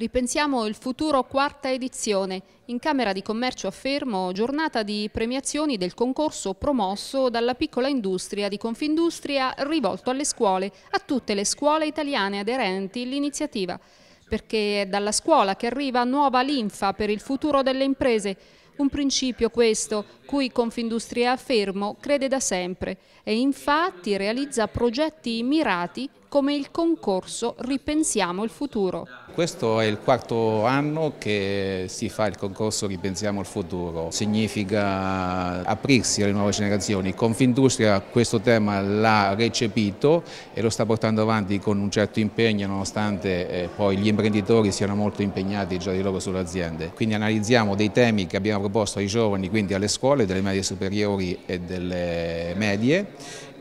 Ripensiamo il futuro quarta edizione. In Camera di Commercio a Fermo, giornata di premiazioni del concorso promosso dalla piccola industria di Confindustria rivolto alle scuole, a tutte le scuole italiane aderenti all'iniziativa. Perché è dalla scuola che arriva nuova linfa per il futuro delle imprese. Un principio questo, cui Confindustria a Fermo crede da sempre e infatti realizza progetti mirati come il concorso Ripensiamo il futuro. Questo è il quarto anno che si fa il concorso Ripensiamo il futuro. Significa aprirsi alle nuove generazioni. Confindustria questo tema l'ha recepito e lo sta portando avanti con un certo impegno nonostante eh, poi gli imprenditori siano molto impegnati già di loro sulle aziende. Quindi analizziamo dei temi che abbiamo proposto ai giovani, quindi alle scuole, delle medie superiori e delle medie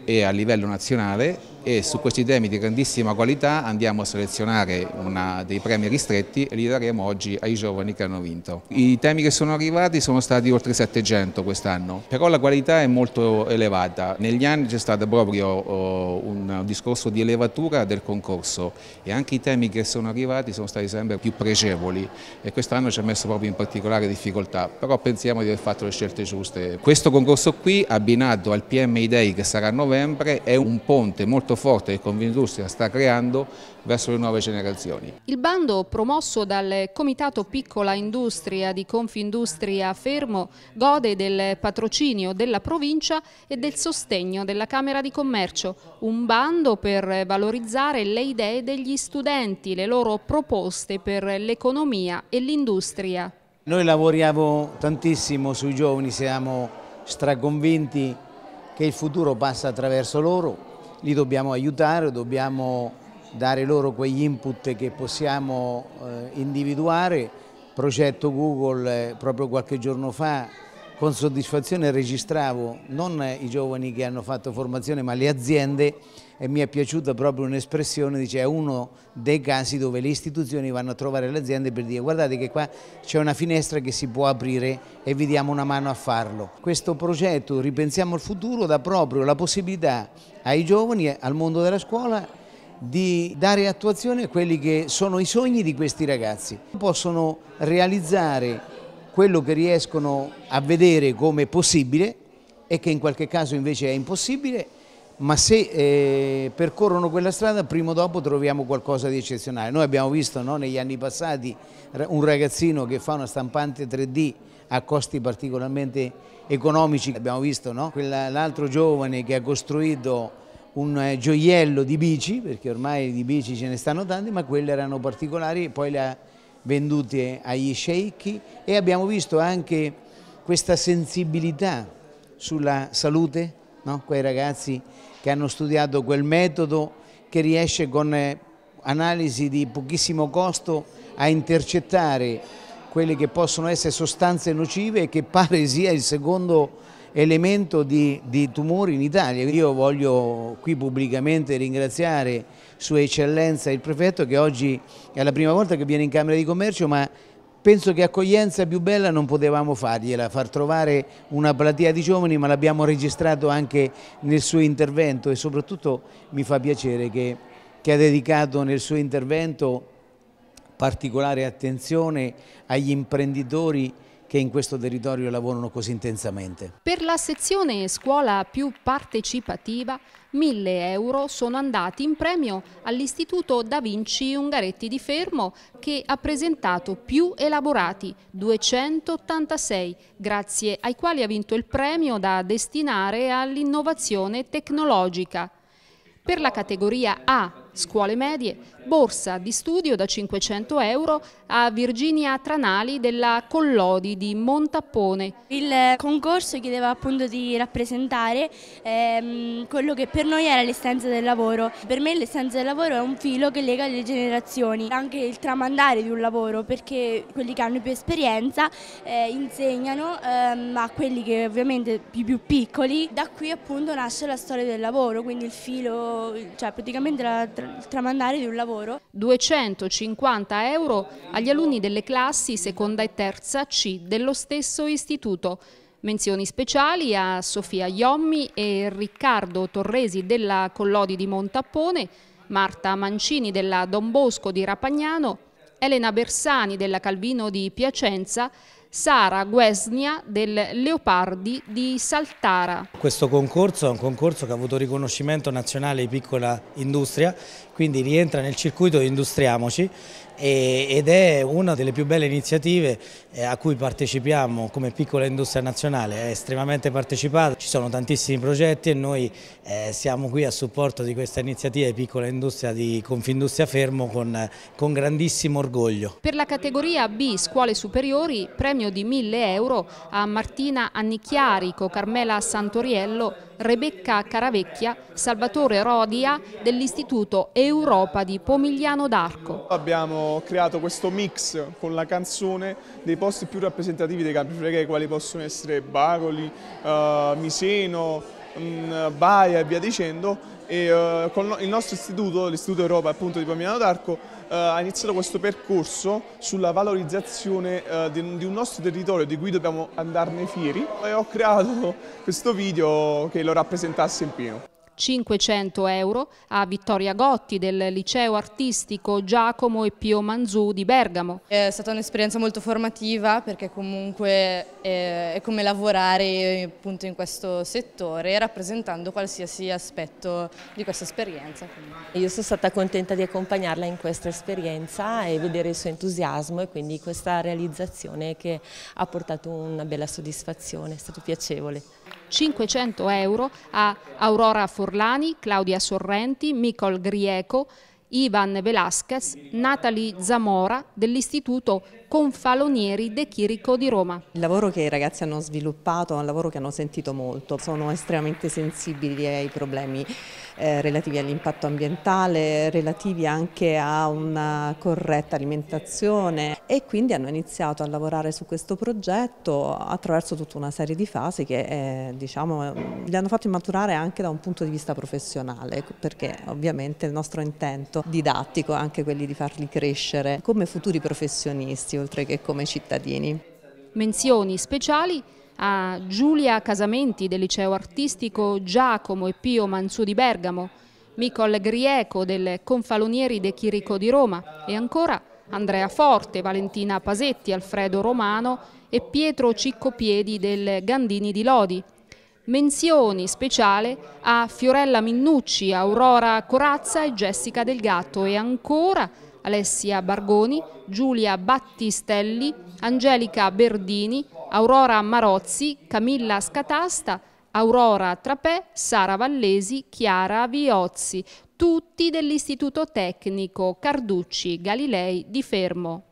e a livello nazionale e su questi temi di grandissima qualità andiamo a selezionare una, dei premi ristretti e li daremo oggi ai giovani che hanno vinto. I temi che sono arrivati sono stati oltre 700 quest'anno, però la qualità è molto elevata. Negli anni c'è stato proprio oh, un discorso di elevatura del concorso e anche i temi che sono arrivati sono stati sempre più pregevoli e quest'anno ci ha messo proprio in particolare difficoltà, però pensiamo di aver fatto le scelte giuste. Questo concorso qui abbinato al PMI Day che sarà a novembre è un ponte molto forte che Confindustria sta creando verso le nuove generazioni. Il bando promosso dal Comitato Piccola Industria di Confindustria Fermo gode del patrocinio della provincia e del sostegno della Camera di Commercio, un bando per valorizzare le idee degli studenti, le loro proposte per l'economia e l'industria. Noi lavoriamo tantissimo sui giovani, siamo straconvinti che il futuro passa attraverso loro, li dobbiamo aiutare, dobbiamo dare loro quegli input che possiamo eh, individuare. Il progetto Google eh, proprio qualche giorno fa con soddisfazione registravo non i giovani che hanno fatto formazione ma le aziende e mi è piaciuta proprio un'espressione, dice è uno dei casi dove le istituzioni vanno a trovare le aziende per dire guardate che qua c'è una finestra che si può aprire e vi diamo una mano a farlo. Questo progetto Ripensiamo al futuro dà proprio la possibilità ai giovani, al mondo della scuola di dare attuazione a quelli che sono i sogni di questi ragazzi. Possono realizzare quello che riescono a vedere come possibile e che in qualche caso invece è impossibile, ma se eh, percorrono quella strada prima o dopo troviamo qualcosa di eccezionale. Noi abbiamo visto no, negli anni passati un ragazzino che fa una stampante 3D a costi particolarmente economici, abbiamo visto no, l'altro giovane che ha costruito un eh, gioiello di bici, perché ormai di bici ce ne stanno tanti, ma quelle erano particolari e poi le ha vendute agli sceicchi e abbiamo visto anche questa sensibilità sulla salute, no? quei ragazzi che hanno studiato quel metodo che riesce con eh, analisi di pochissimo costo a intercettare quelle che possono essere sostanze nocive e che pare sia il secondo elemento di, di tumore in Italia. Io voglio qui pubblicamente ringraziare Sua Eccellenza il Prefetto che oggi è la prima volta che viene in Camera di Commercio ma penso che accoglienza più bella non potevamo fargliela, far trovare una platea di giovani ma l'abbiamo registrato anche nel suo intervento e soprattutto mi fa piacere che, che ha dedicato nel suo intervento particolare attenzione agli imprenditori che in questo territorio lavorano così intensamente. Per la sezione scuola più partecipativa, 1000 euro sono andati in premio all'Istituto Da Vinci Ungaretti di Fermo che ha presentato più elaborati, 286, grazie ai quali ha vinto il premio da destinare all'innovazione tecnologica. Per la categoria A, scuole medie, borsa di studio da 500 euro a Virginia Tranali della Collodi di Montappone. Il concorso chiedeva appunto di rappresentare ehm, quello che per noi era l'essenza del lavoro. Per me l'essenza del lavoro è un filo che lega le generazioni, anche il tramandare di un lavoro perché quelli che hanno più esperienza eh, insegnano ehm, a quelli che ovviamente più, più piccoli. Da qui appunto nasce la storia del lavoro, quindi il filo, cioè praticamente la, il tramandare di un lavoro lavoro, 250 euro agli alunni delle classi seconda e terza C dello stesso istituto. Menzioni speciali a Sofia Iommi e Riccardo Torresi della Collodi di Montappone, Marta Mancini della Don Bosco di Rapagnano, Elena Bersani della Calvino di Piacenza, Sara Guesnia del Leopardi di Saltara. Questo concorso è un concorso che ha avuto riconoscimento nazionale di piccola industria, quindi rientra nel circuito Industriamoci ed è una delle più belle iniziative eh, a cui partecipiamo come piccola industria nazionale, è estremamente partecipata, ci sono tantissimi progetti e noi eh, siamo qui a supporto di questa iniziativa di piccola industria di Confindustria Fermo con, con grandissimo orgoglio. Per la categoria B Scuole Superiori premio patrimonio di 1000 euro a Martina Annicchiarico, Carmela Santoriello, Rebecca Caravecchia, Salvatore Rodia dell'Istituto Europa di Pomigliano d'Arco. Abbiamo creato questo mix con la canzone dei posti più rappresentativi dei campi flegrei, quali possono essere Bagoli, uh, eh, Miseno, mm, Baia e via dicendo e uh, con il nostro istituto, l'Istituto Europa appunto di Pomigliano d'Arco eh, ha iniziato questo percorso sulla valorizzazione eh, di, un nostro territorio di cui dobbiamo andarne fieri e ho creato questo video che lo rappresentasse in pieno. 500 euro a Vittoria Gotti del liceo artistico Giacomo e Pio Manzù di Bergamo. È stata un'esperienza molto formativa perché comunque eh, è come lavorare eh, appunto in questo settore rappresentando qualsiasi aspetto di questa esperienza. Io sono stata contenta di accompagnarla in questa esperienza e vedere il suo entusiasmo e quindi questa realizzazione che ha portato una bella soddisfazione, è stato piacevole. 500 euro a Aurora Forlani, Claudia Sorrenti, Micol Grieco, Ivan Velasquez, Natalie Zamora dell'Istituto Confalonieri De Chirico di Roma. Il lavoro che i ragazzi hanno sviluppato è un lavoro che hanno sentito molto, sono estremamente sensibili ai problemi eh, relativi all'impatto ambientale, relativi anche a una corretta alimentazione e quindi hanno iniziato a lavorare su questo progetto attraverso tutta una serie di fasi che eh, diciamo, li hanno fatti maturare anche da un punto di vista professionale perché ovviamente il nostro intento approccio didattico, anche quelli di farli crescere come futuri professionisti oltre che come cittadini. Menzioni speciali a Giulia Casamenti del liceo artistico Giacomo e Pio Mansù di Bergamo, Micol Grieco del Confalonieri de Chirico di Roma e ancora Andrea Forte, Valentina Pasetti, Alfredo Romano e Pietro Ciccopiedi del Gandini di Lodi. Menzioni speciale a Fiorella Minnucci, Aurora Corazza e Jessica Del Gatto e ancora Alessia Bargoni, Giulia Battistelli, Angelica Berdini, Aurora Marozzi, Camilla Scatasta, Aurora Trapè, Sara Vallesi, Chiara Viozzi, tutti dell'Istituto Tecnico Carducci Galilei di Fermo.